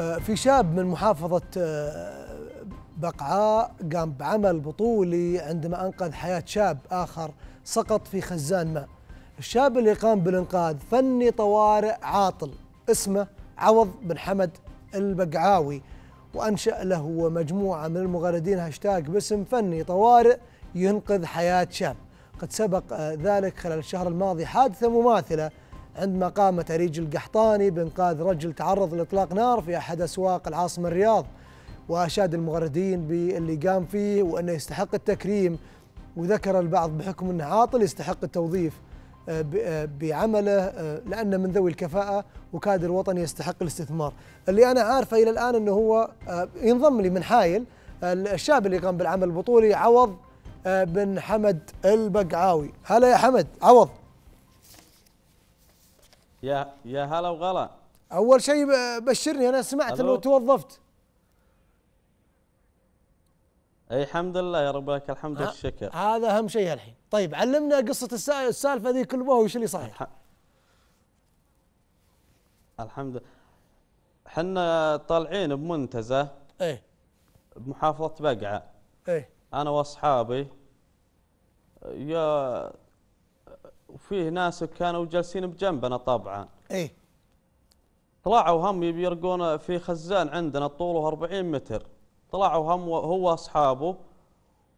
آه، في شاب من محافظة آه، بقعاء قام بعمل بطولي عندما أنقذ حياة شاب آخر سقط في خزان ماء الشاب اللي قام بالإنقاذ فني طوارئ عاطل اسمه عوض بن حمد البقعاوي وأنشأ له مجموعة من المغردين هاشتاج باسم فني طوارئ ينقذ حياة شاب قد سبق آه، ذلك خلال الشهر الماضي حادثة مماثلة عندما قام تريج القحطاني بإنقاذ رجل تعرض لإطلاق نار في أحد أسواق العاصمة الرياض وأشاد المغردين باللي قام فيه وأنه يستحق التكريم وذكر البعض بحكم أنه عاطل يستحق التوظيف آه، آه، بعمله آه، لأنه من ذوي الكفاءة وكادر وطني يستحق الاستثمار اللي أنا عارفه إلى الآن أنه هو ينضم لي من حايل الشاب اللي قام بالعمل البطولي عوض بن حمد البقعاوي هلا يا حمد عوض يا يا هلا وغلا اول شيء بشرني انا سمعت انه توظفت اي الحمد لله يا رب لك الحمد والشكر هذا اهم شيء الحين طيب علمنا قصه السالفه ذي كل وش اللي الح... الحمد لله احنا طالعين بمنتزه ايه بمحافظه بقعه ايه انا واصحابي يا وفيه ناس كانوا جالسين بجنبنا طبعا ايه طلعوا هم يرقون في خزان عندنا طوله 40 متر طلعوا هم هو اصحابه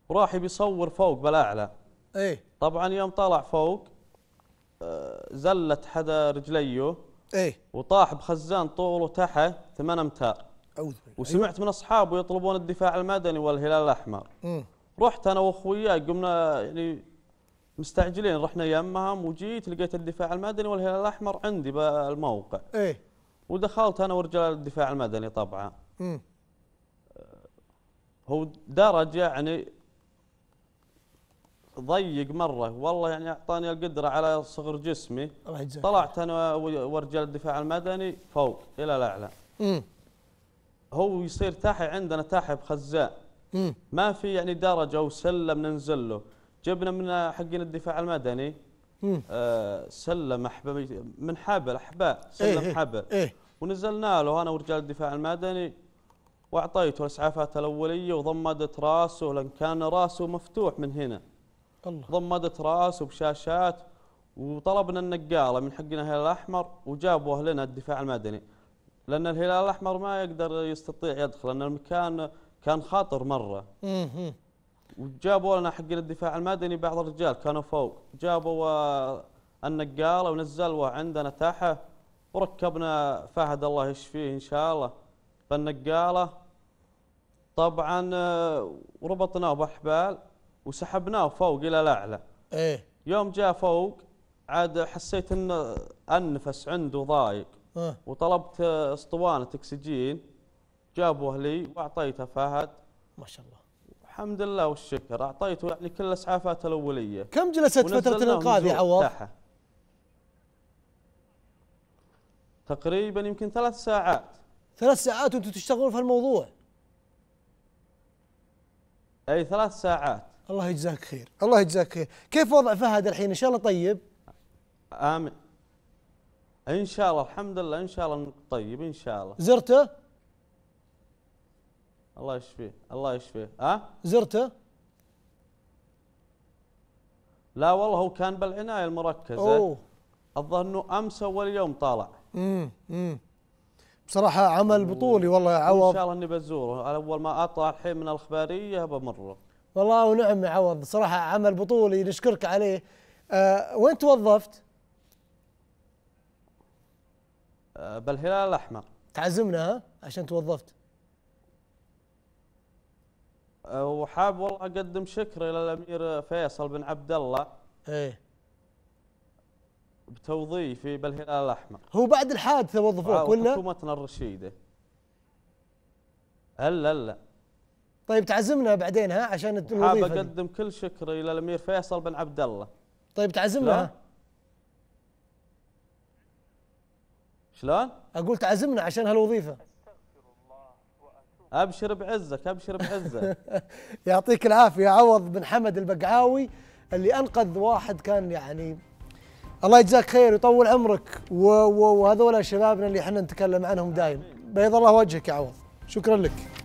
وراح بيصور فوق بالاعلى ايه طبعا يوم طلع فوق آه، زلت حدا رجليه ايه وطاح بخزان طوله تحت 8 امتار اعوذ بالله وسمعت من اصحابه يطلبون الدفاع المدني والهلال الاحمر امم رحت انا واخوياي قمنا يعني مستعجلين رحنا يمهم وجيت لقيت الدفاع المدني والهلال الاحمر عندي بالموقع ايه ودخلت انا ورجال الدفاع المدني طبعا امم هو درج يعني ضيق مره والله يعني اعطاني القدره على صغر جسمي الله يجزاك طلعت انا ورجال الدفاع المدني فوق الى الاعلى امم هو يصير تحت عندنا تحت بخزان ما في يعني درجه او سلم ننزل له جبنا من حقين الدفاع المدني آه سلم احباب من حبل احباء إيه، سلم إيه حبل إيه ونزلنا له انا ورجال الدفاع المدني واعطيته الاسعافات الاوليه وضمدت راسه لان كان راسه مفتوح من هنا الله ضمدت راسه بشاشات وطلبنا النقاله من حقنا الهلال الاحمر وجابوه لنا الدفاع المدني لان الهلال الاحمر ما يقدر يستطيع يدخل لان المكان كان خاطر مره وجابوا لنا حق الدفاع المدني بعض الرجال كانوا فوق جابوا النقاله ونزلوا عندنا تحت وركبنا فهد الله يشفيه ان شاء الله بالنقاله طبعا آه، وربطناه باحبال وسحبناه فوق الى الاعلى ايه يوم جاء فوق عاد حسيت ان النفس عنده ضايق أه. وطلبت آه، اسطوانه اكسجين جابوه لي واعطيته فهد ما شاء الله الحمد لله والشكر اعطيته يعني كل الاسعافات الاوليه كم جلست فتره الانقاذ يا عوض؟ تقريبا يمكن ثلاث ساعات ثلاث ساعات وانتم تشتغلون في الموضوع اي ثلاث ساعات الله يجزاك خير الله يجزاك خير كيف وضع فهد الحين ان شاء الله طيب امين ان شاء الله الحمد لله ان شاء الله طيب ان شاء الله زرته الله يشفيه الله يشفيه أه؟ زرته لا والله هو كان بالعناية المركزة أوه. الظن أنه أمس أول يوم طالع امم امم بصراحة عمل بطولي والله يا عوض إن شاء الله إني بزوره أول ما أطلع الحين من الأخبارية بمره والله ونعم يا عوض صراحة عمل بطولي نشكرك عليه أه وين توظفت؟ أه بالهلال الأحمر تعزمنا ها عشان توظفت وحاب والله اقدم شكر الى الامير فيصل بن عبد الله ايه بتوظيفي بالهلال الاحمر هو بعد الحادثه وظفوك آه، ولا؟ حكومتنا الرشيده هلا هلا طيب تعزمنا بعدين ها عشان الوظيفه حاب اقدم دي. كل شكري الى الامير فيصل بن عبد الله طيب تعزمنا شلون؟ اقول تعزمنا عشان هالوظيفه ابشر بعزك ابشر بعزك يعطيك العافيه عوض بن حمد البقعاوي اللي انقذ واحد كان يعني الله يجزاك خير ويطول عمرك وهذول شبابنا اللي احنا نتكلم عنهم دايم بيض الله وجهك يا عوض شكرا لك